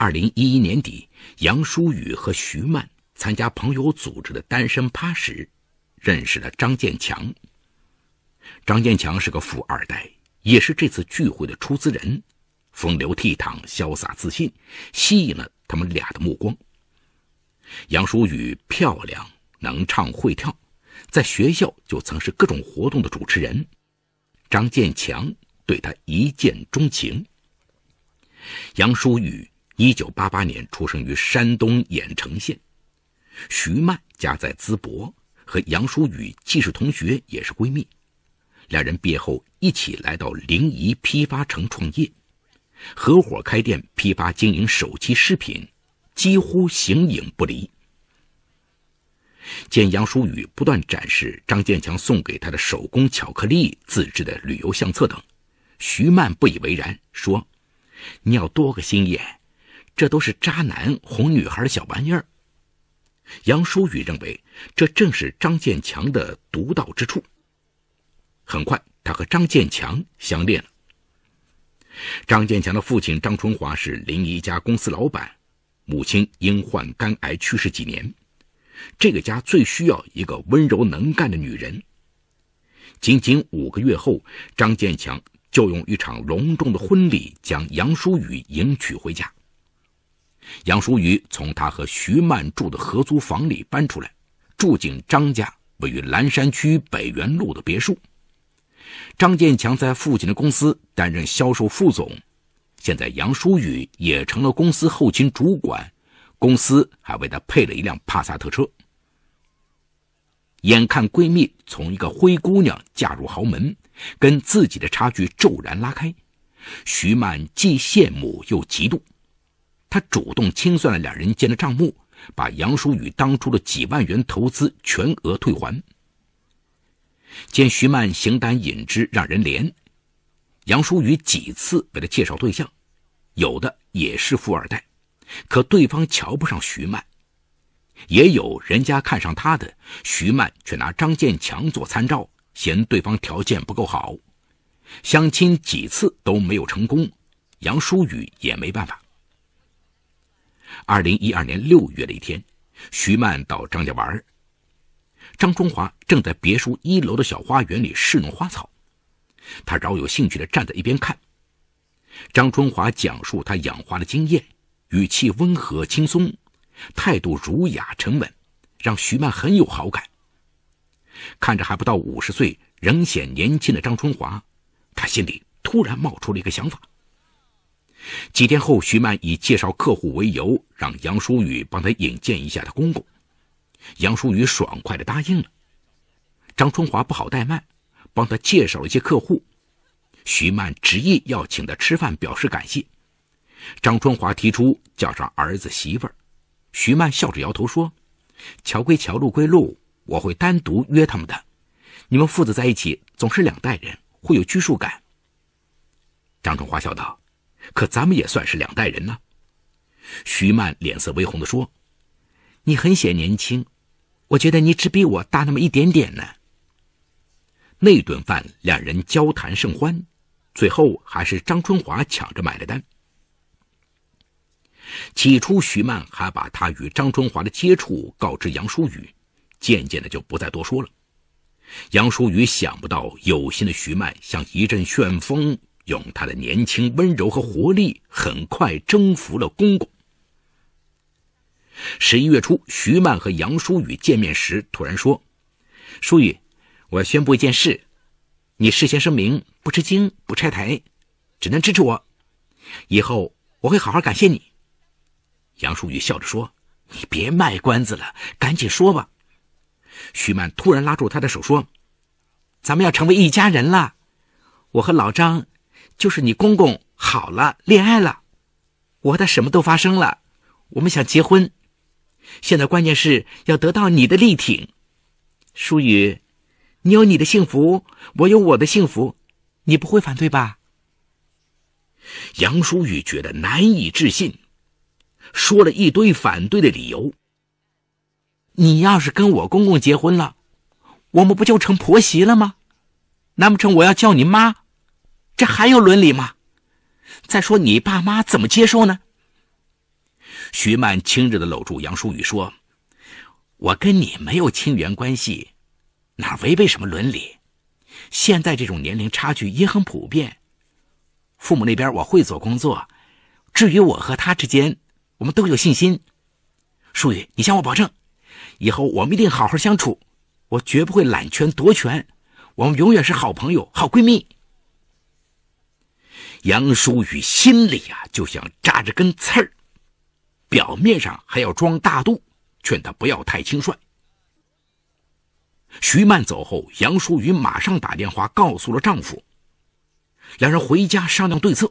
二零一一年底，杨舒雨和徐曼参加朋友组织的单身趴时，认识了张建强。张建强是个富二代，也是这次聚会的出资人，风流倜傥、潇洒自信，吸引了他们俩的目光。杨舒雨漂亮，能唱会跳，在学校就曾是各种活动的主持人。张建强对她一见钟情。杨舒雨。一九八八年出生于山东郯城县，徐曼家在淄博，和杨舒雨既是同学也是闺蜜。两人毕业后一起来到临沂批发城创业，合伙开店批发经营手机饰品，几乎形影不离。见杨舒雨不断展示张建强送给她的手工巧克力、自制的旅游相册等，徐曼不以为然，说：“你要多个心眼。”这都是渣男哄女孩的小玩意儿。杨淑雨认为，这正是张建强的独到之处。很快，他和张建强相恋了。张建强的父亲张春华是临沂一家公司老板，母亲因患肝癌去世几年，这个家最需要一个温柔能干的女人。仅仅五个月后，张建强就用一场隆重的婚礼将杨淑雨迎娶回家。杨淑雨从她和徐曼住的合租房里搬出来，住进张家位于蓝山区北园路的别墅。张建强在父亲的公司担任销售副总，现在杨淑雨也成了公司后勤主管，公司还为她配了一辆帕萨特车。眼看闺蜜从一个灰姑娘嫁入豪门，跟自己的差距骤然拉开，徐曼既羡慕又嫉妒。他主动清算了两人间的账目，把杨淑宇当初的几万元投资全额退还。见徐曼形单影只，让人怜，杨淑宇几次为他介绍对象，有的也是富二代，可对方瞧不上徐曼；也有人家看上他的，徐曼却拿张建强做参照，嫌对方条件不够好，相亲几次都没有成功，杨淑宇也没办法。二零一二年六月的一天，徐曼到张家玩。张春华正在别墅一楼的小花园里侍弄花草，他饶有兴趣地站在一边看。张春华讲述他养花的经验，语气温和轻松，态度儒雅沉稳，让徐曼很有好感。看着还不到五十岁仍显年轻的张春华，他心里突然冒出了一个想法。几天后，徐曼以介绍客户为由，让杨淑雨帮他引荐一下他公公。杨淑雨爽快地答应了。张春华不好怠慢，帮他介绍了一些客户。徐曼执意要请他吃饭表示感谢。张春华提出叫上儿子媳妇儿。徐曼笑着摇头说：“桥归桥，路归路，我会单独约他们的。你们父子在一起总是两代人，会有拘束感。”张春华笑道。可咱们也算是两代人呢。”徐曼脸色微红地说，“你很显年轻，我觉得你只比我大那么一点点呢。”那顿饭两人交谈甚欢，最后还是张春华抢着买了单。起初，徐曼还把他与张春华的接触告知杨淑雨，渐渐的就不再多说了。杨淑雨想不到有心的徐曼像一阵旋风。用他的年轻、温柔和活力，很快征服了公公。十一月初，徐曼和杨舒雨见面时，突然说：“舒雨，我要宣布一件事，你事先声明不吃惊、不拆台，只能支持我。以后我会好好感谢你。”杨舒雨笑着说：“你别卖关子了，赶紧说吧。”徐曼突然拉住他的手说：“咱们要成为一家人了，我和老张。”就是你公公好了，恋爱了，我和他什么都发生了，我们想结婚，现在关键是要得到你的力挺。舒雨，你有你的幸福，我有我的幸福，你不会反对吧？杨舒雨觉得难以置信，说了一堆反对的理由。你要是跟我公公结婚了，我们不就成婆媳了吗？难不成我要叫你妈？这还有伦理吗？再说你爸妈怎么接受呢？徐曼亲热的搂住杨淑宇说：“我跟你没有亲缘关系，哪违背什么伦理？现在这种年龄差距也很普遍。父母那边我会做工作，至于我和他之间，我们都有信心。淑宇，你向我保证，以后我们一定好好相处，我绝不会揽权夺权，我们永远是好朋友、好闺蜜。”杨淑雨心里呀就想扎着根刺儿，表面上还要装大度，劝他不要太轻率。徐曼走后，杨淑雨马上打电话告诉了丈夫，两人回家商量对策。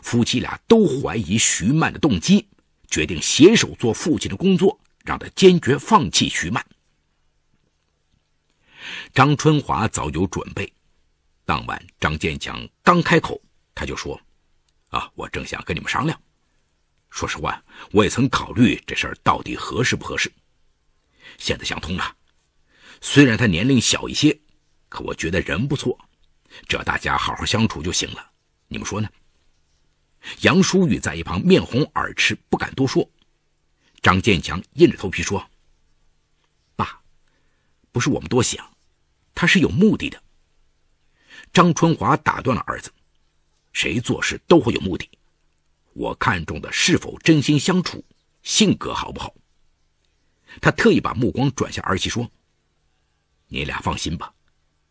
夫妻俩都怀疑徐曼的动机，决定携手做父亲的工作，让他坚决放弃徐曼。张春华早有准备。当晚，张建强刚开口，他就说：“啊，我正想跟你们商量。说实话，我也曾考虑这事儿到底合适不合适。现在想通了，虽然他年龄小一些，可我觉得人不错，只要大家好好相处就行了。你们说呢？”杨淑玉在一旁面红耳赤，不敢多说。张建强硬着头皮说：“爸，不是我们多想，他是有目的的。”张春华打断了儿子：“谁做事都会有目的，我看中的是否真心相处，性格好不好。”他特意把目光转向儿媳说：“你俩放心吧，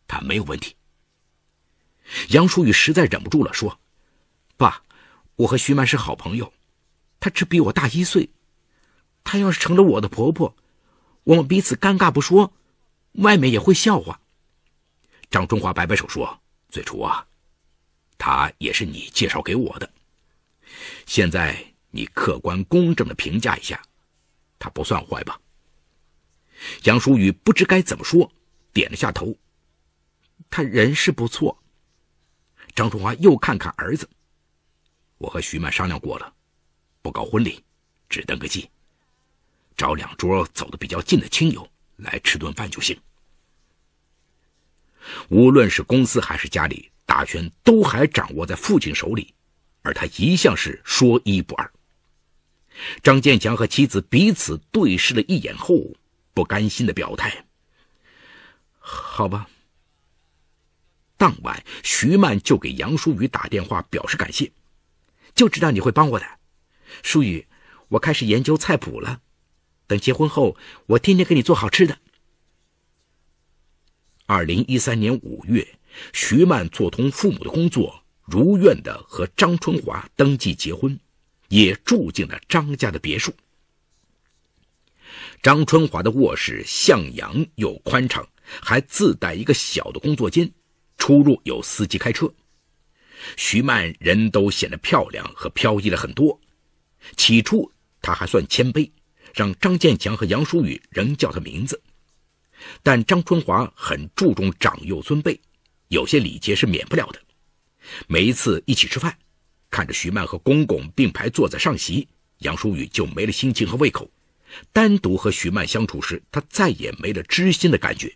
他没有问题。”杨淑雨实在忍不住了，说：“爸，我和徐曼是好朋友，她只比我大一岁，她要是成了我的婆婆，我们彼此尴尬不说，外面也会笑话。”张春华摆摆手说。最初啊，他也是你介绍给我的。现在你客观公正的评价一下，他不算坏吧？杨淑雨不知该怎么说，点了下头。他人是不错。张春华又看看儿子。我和徐曼商量过了，不搞婚礼，只登个记，找两桌走得比较近的亲友来吃顿饭就行。无论是公司还是家里，大权都还掌握在父亲手里，而他一向是说一不二。张建强和妻子彼此对视了一眼后，不甘心的表态：“好吧。”当晚，徐曼就给杨淑雨打电话表示感谢：“就知道你会帮我的，淑雨，我开始研究菜谱了，等结婚后，我天天给你做好吃的。”二零一三年五月，徐曼做通父母的工作，如愿的和张春华登记结婚，也住进了张家的别墅。张春华的卧室向阳又宽敞，还自带一个小的工作间，出入有司机开车。徐曼人都显得漂亮和飘逸了很多。起初她还算谦卑，让张建强和杨淑雨仍叫她名字。但张春华很注重长幼尊卑，有些礼节是免不了的。每一次一起吃饭，看着徐曼和公公并排坐在上席，杨淑雨就没了心情和胃口。单独和徐曼相处时，他再也没了知心的感觉。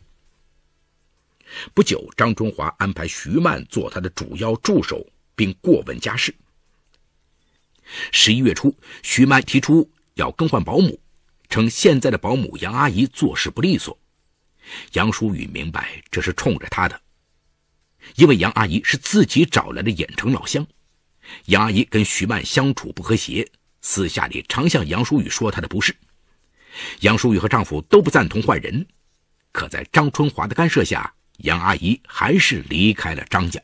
不久，张春华安排徐曼做他的主要助手，并过问家事。十一月初，徐曼提出要更换保姆，称现在的保姆杨阿姨做事不利索。杨淑雨明白这是冲着她的，因为杨阿姨是自己找来的盐城老乡。杨阿姨跟徐曼相处不和谐，私下里常向杨淑雨说她的不是。杨淑雨和丈夫都不赞同换人，可在张春华的干涉下，杨阿姨还是离开了张家。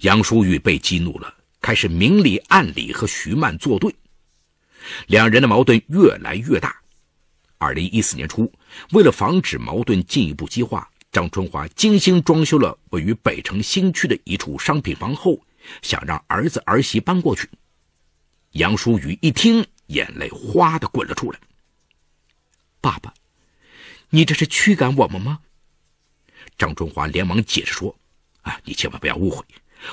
杨淑玉被激怒了，开始明里暗里和徐曼作对，两人的矛盾越来越大。二零一四年初，为了防止矛盾进一步激化，张春华精心装修了位于北城新区的一处商品房，后想让儿子儿媳搬过去。杨淑雨一听，眼泪哗的滚了出来：“爸爸，你这是驱赶我们吗？”张春华连忙解释说：“啊，你千万不要误会，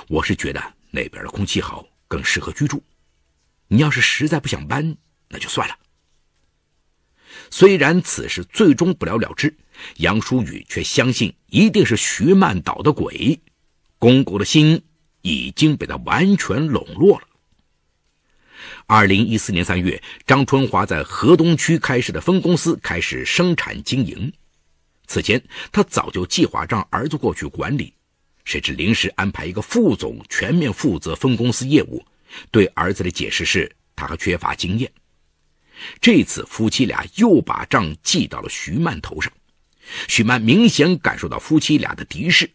我是觉得那边的空气好，更适合居住。你要是实在不想搬，那就算了。”虽然此事最终不了了之，杨淑宇却相信一定是徐曼捣的鬼。公公的心已经被他完全笼络了。二零一四年三月，张春华在河东区开设的分公司开始生产经营。此前，他早就计划让儿子过去管理，谁知临时安排一个副总全面负责分公司业务。对儿子的解释是，他还缺乏经验。这次夫妻俩又把账记到了徐曼头上，徐曼明显感受到夫妻俩的敌视。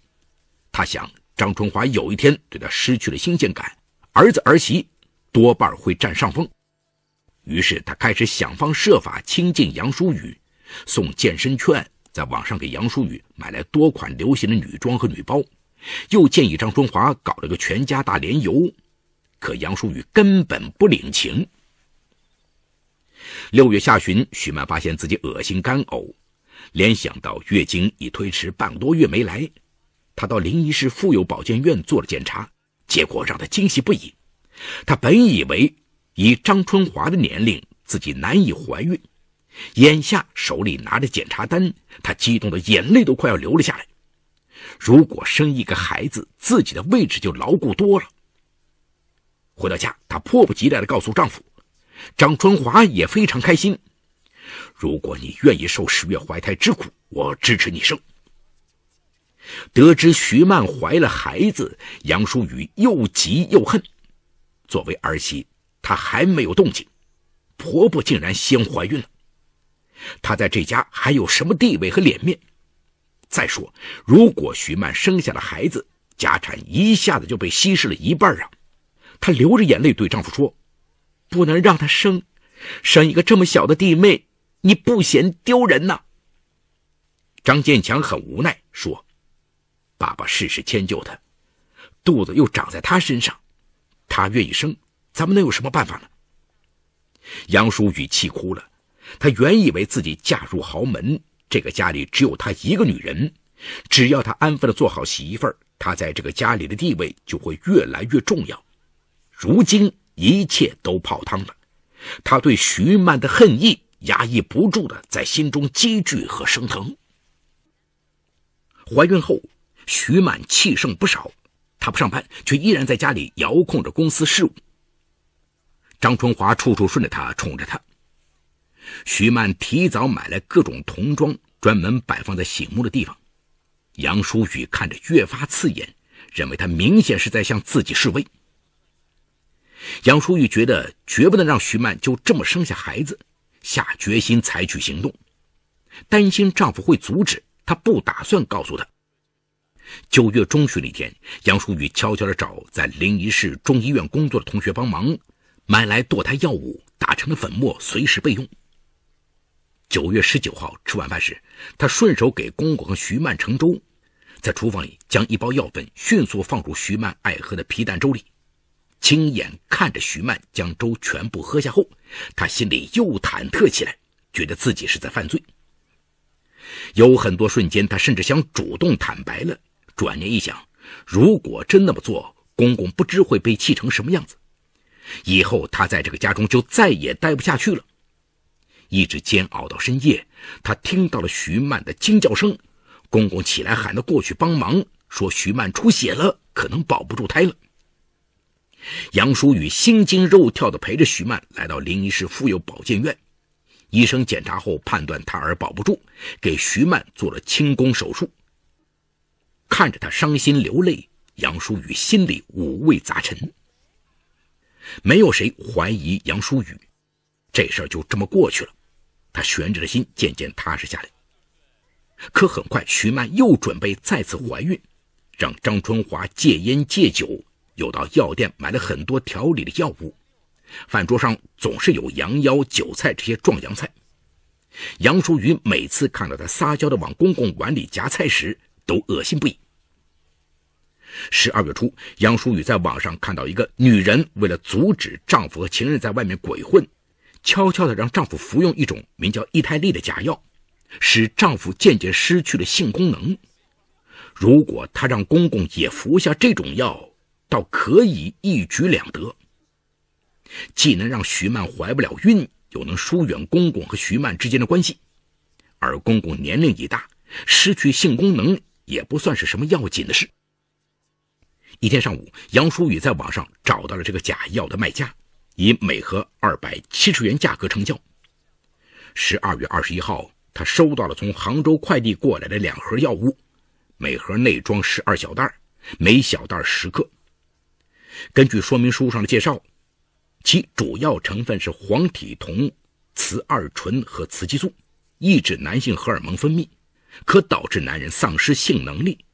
她想，张春华有一天对他失去了新鲜感，儿子儿媳多半会占上风。于是，她开始想方设法亲近杨淑雨，送健身券，在网上给杨淑雨买来多款流行的女装和女包，又建议张春华搞了个全家大连游。可杨淑雨根本不领情。六月下旬，许曼发现自己恶心干呕，联想到月经已推迟半个多月没来，她到临沂市妇幼保健院做了检查，结果让她惊喜不已。她本以为以张春华的年龄自己难以怀孕，眼下手里拿着检查单，她激动的眼泪都快要流了下来。如果生一个孩子，自己的位置就牢固多了。回到家，她迫不及待地告诉丈夫。张春华也非常开心。如果你愿意受十月怀胎之苦，我支持你生。得知徐曼怀了孩子，杨淑雨又急又恨。作为儿媳，她还没有动静，婆婆竟然先怀孕了。她在这家还有什么地位和脸面？再说，如果徐曼生下了孩子，家产一下子就被稀释了一半啊！她流着眼泪对丈夫说。不能让他生，生一个这么小的弟妹，你不嫌丢人呐？张建强很无奈说：“爸爸事事迁就他，肚子又长在他身上，他愿意生，咱们能有什么办法呢？”杨淑雨气哭了。他原以为自己嫁入豪门，这个家里只有她一个女人，只要他安分的做好媳妇儿，他在这个家里的地位就会越来越重要。如今，一切都泡汤了，他对徐曼的恨意压抑不住的在心中积聚和升腾。怀孕后，徐曼气盛不少，她不上班，却依然在家里遥控着公司事务。张春华处处顺着她，宠着她。徐曼提早买来各种童装，专门摆放在醒目的地方。杨淑雨看着越发刺眼，认为她明显是在向自己示威。杨淑玉觉得绝不能让徐曼就这么生下孩子，下决心采取行动。担心丈夫会阻止，她不打算告诉他。九月中旬那天，杨淑玉悄悄地找在临沂市中医院工作的同学帮忙，买来堕胎药物，打成了粉末，随时备用。九月十九号吃晚饭时，她顺手给公公和徐曼盛粥，在厨房里将一包药粉迅速放入徐曼爱喝的皮蛋粥里。亲眼看着徐曼将粥全部喝下后，他心里又忐忑起来，觉得自己是在犯罪。有很多瞬间，他甚至想主动坦白了。转念一想，如果真那么做，公公不知会被气成什么样子。以后他在这个家中就再也待不下去了。一直煎熬到深夜，他听到了徐曼的惊叫声，公公起来喊他过去帮忙，说徐曼出血了，可能保不住胎了。杨淑雨心惊肉跳地陪着徐曼来到临沂市妇幼保健院，医生检查后判断胎儿保不住，给徐曼做了清宫手术。看着她伤心流泪，杨淑雨心里五味杂陈。没有谁怀疑杨淑雨，这事儿就这么过去了，他悬着的心渐渐踏实下来。可很快，徐曼又准备再次怀孕，让张春华戒烟戒酒。又到药店买了很多调理的药物，饭桌上总是有羊腰、韭菜这些壮阳菜。杨淑云每次看到他撒娇的往公公碗里夹菜时，都恶心不已。十二月初，杨淑云在网上看到一个女人为了阻止丈夫和情人在外面鬼混，悄悄地让丈夫服用一种名叫“伊泰利”的假药，使丈夫渐渐失去了性功能。如果她让公公也服下这种药，倒可以一举两得，既能让徐曼怀不了孕，又能疏远公公和徐曼之间的关系。而公公年龄已大，失去性功能也不算是什么要紧的事。一天上午，杨淑雨在网上找到了这个假药的卖家，以每盒二百七十元价格成交。十二月二十一号，他收到了从杭州快递过来的两盒药物，每盒内装十二小袋每小袋十克。根据说明书上的介绍，其主要成分是黄体酮、雌二醇和雌激素，抑制男性荷尔蒙分泌，可导致男人丧失性能力。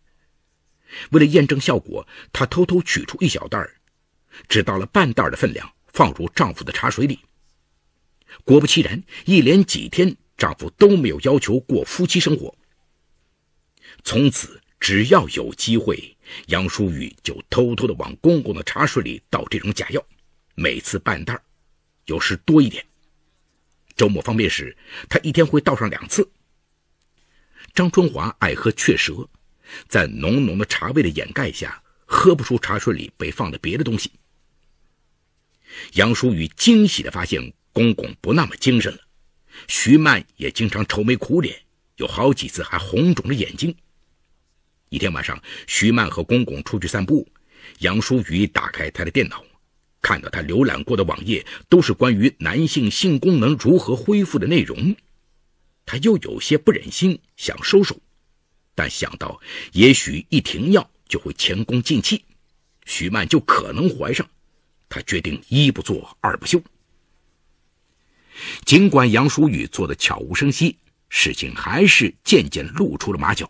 为了验证效果，她偷偷取出一小袋儿，只到了半袋的分量，放入丈夫的茶水里。果不其然，一连几天，丈夫都没有要求过夫妻生活。从此，只要有机会。杨淑玉就偷偷的往公公的茶水里倒这种假药，每次半袋有时多一点。周末方便时，他一天会倒上两次。张春华爱喝雀舌，在浓浓的茶味的掩盖下，喝不出茶水里被放的别的东西。杨淑玉惊喜的发现，公公不那么精神了，徐曼也经常愁眉苦脸，有好几次还红肿着眼睛。一天晚上，徐曼和公公出去散步，杨淑雨打开他的电脑，看到他浏览过的网页都是关于男性性功能如何恢复的内容，他又有些不忍心想收手，但想到也许一停药就会前功尽弃，徐曼就可能怀上，他决定一不做二不休。尽管杨淑雨做的悄无声息，事情还是渐渐露出了马脚。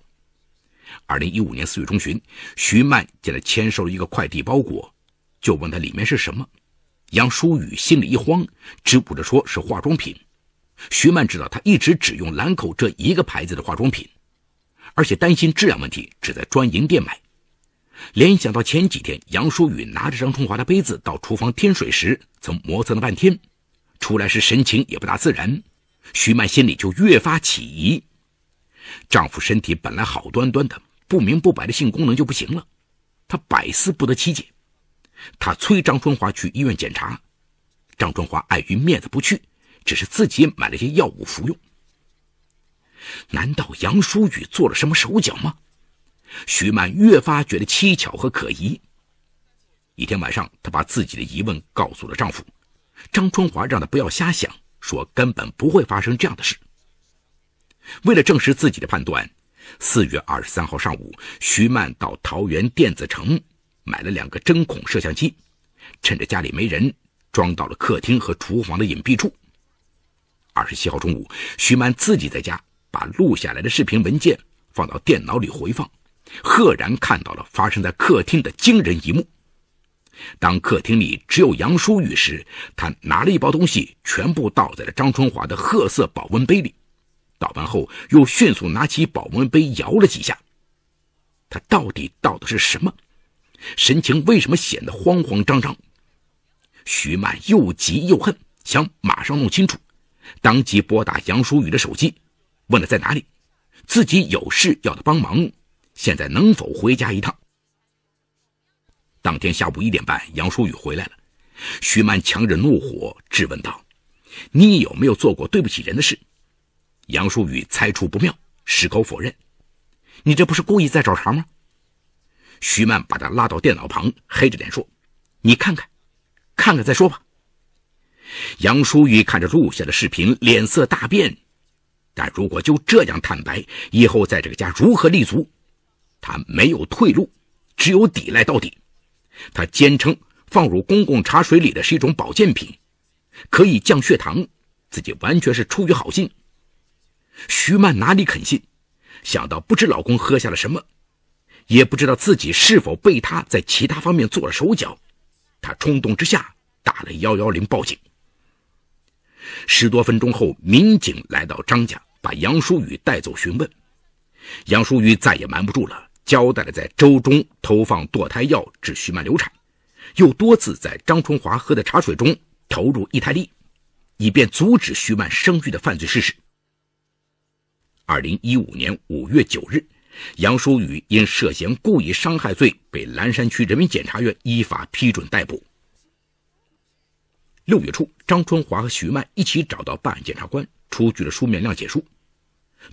二零一五年四月中旬，徐曼见他签收了一个快递包裹，就问他里面是什么。杨淑雨心里一慌，支吾着说是化妆品。徐曼知道他一直只用兰蔻这一个牌子的化妆品，而且担心质量问题，只在专营店买。联想到前几天杨淑雨拿着张春华的杯子到厨房添水时，曾磨蹭了半天，出来时神情也不大自然，徐曼心里就越发起疑。丈夫身体本来好端端的。不明不白的性功能就不行了，他百思不得其解。他催张春华去医院检查，张春华碍于面子不去，只是自己买了些药物服用。难道杨淑雨做了什么手脚吗？徐曼越发觉得蹊跷和可疑。一天晚上，她把自己的疑问告诉了丈夫张春华，让他不要瞎想，说根本不会发生这样的事。为了证实自己的判断。四月二十三号上午，徐曼到桃园电子城买了两个针孔摄像机，趁着家里没人，装到了客厅和厨房的隐蔽处。二十七号中午，徐曼自己在家把录下来的视频文件放到电脑里回放，赫然看到了发生在客厅的惊人一幕：当客厅里只有杨淑雨时，他拿了一包东西，全部倒在了张春华的褐色保温杯里。倒完后，又迅速拿起保温杯摇了几下。他到底倒的是什么？神情为什么显得慌慌张张？徐曼又急又恨，想马上弄清楚，当即拨打杨淑雨的手机，问他在哪里，自己有事要他帮忙，现在能否回家一趟？当天下午一点半，杨淑雨回来了。徐曼强忍怒火质问道：“你有没有做过对不起人的事？”杨淑雨猜出不妙，矢口否认：“你这不是故意在找茬吗？”徐曼把他拉到电脑旁，黑着脸说：“你看看，看看再说吧。”杨淑雨看着录下的视频，脸色大变。但如果就这样坦白，以后在这个家如何立足？他没有退路，只有抵赖到底。他坚称放入公共茶水里的是一种保健品，可以降血糖，自己完全是出于好心。徐曼哪里肯信？想到不知老公喝下了什么，也不知道自己是否被他在其他方面做了手脚，她冲动之下打了幺幺零报警。十多分钟后，民警来到张家，把杨淑雨带走询问。杨淑雨再也瞒不住了，交代了在粥中投放堕胎药致徐曼流产，又多次在张春华喝的茶水中投入异胎粒，以便阻止徐曼生育的犯罪事实。二零一五年五月九日，杨淑雨因涉嫌故意伤害罪被蓝山区人民检察院依法批准逮捕。六月初，张春华和徐曼一起找到办案检察官，出具了书面谅解书，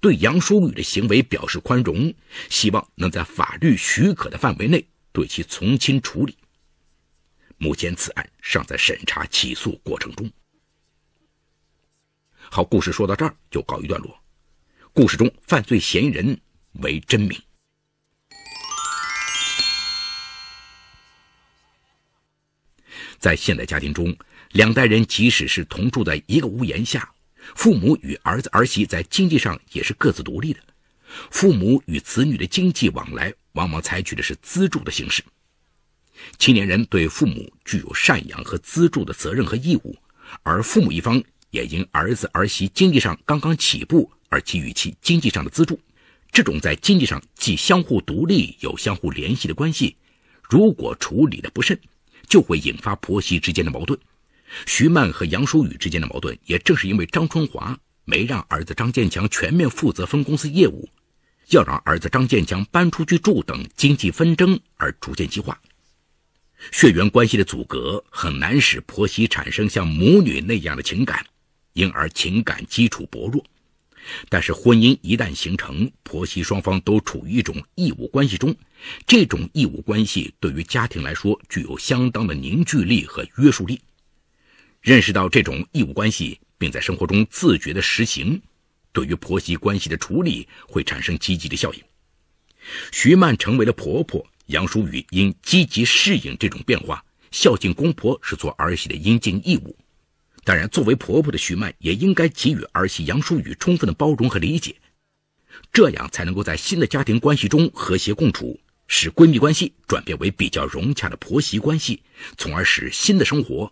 对杨淑雨的行为表示宽容，希望能在法律许可的范围内对其从轻处理。目前，此案尚在审查起诉过程中。好，故事说到这儿就告一段落。故事中犯罪嫌疑人为真名。在现代家庭中，两代人即使是同住在一个屋檐下，父母与儿子儿媳在经济上也是各自独立的。父母与子女的经济往来，往往采取的是资助的形式。青年人对父母具有赡养和资助的责任和义务，而父母一方也因儿子儿媳经济上刚刚起步。而其与其经济上的资助，这种在经济上既相互独立又相互联系的关系，如果处理的不慎，就会引发婆媳之间的矛盾。徐曼和杨淑雨之间的矛盾，也正是因为张春华没让儿子张建强全面负责分公司业务，要让儿子张建强搬出去住等经济纷争而逐渐激化。血缘关系的阻隔，很难使婆媳产生像母女那样的情感，因而情感基础薄弱。但是婚姻一旦形成，婆媳双方都处于一种义务关系中，这种义务关系对于家庭来说具有相当的凝聚力和约束力。认识到这种义务关系，并在生活中自觉地实行，对于婆媳关系的处理会产生积极的效应。徐曼成为了婆婆，杨淑雨应积极适应这种变化，孝敬公婆是做儿媳的应尽义务。当然，作为婆婆的徐曼也应该给予儿媳杨淑雨充分的包容和理解，这样才能够在新的家庭关系中和谐共处，使闺蜜关系转变为比较融洽的婆媳关系，从而使新的生活。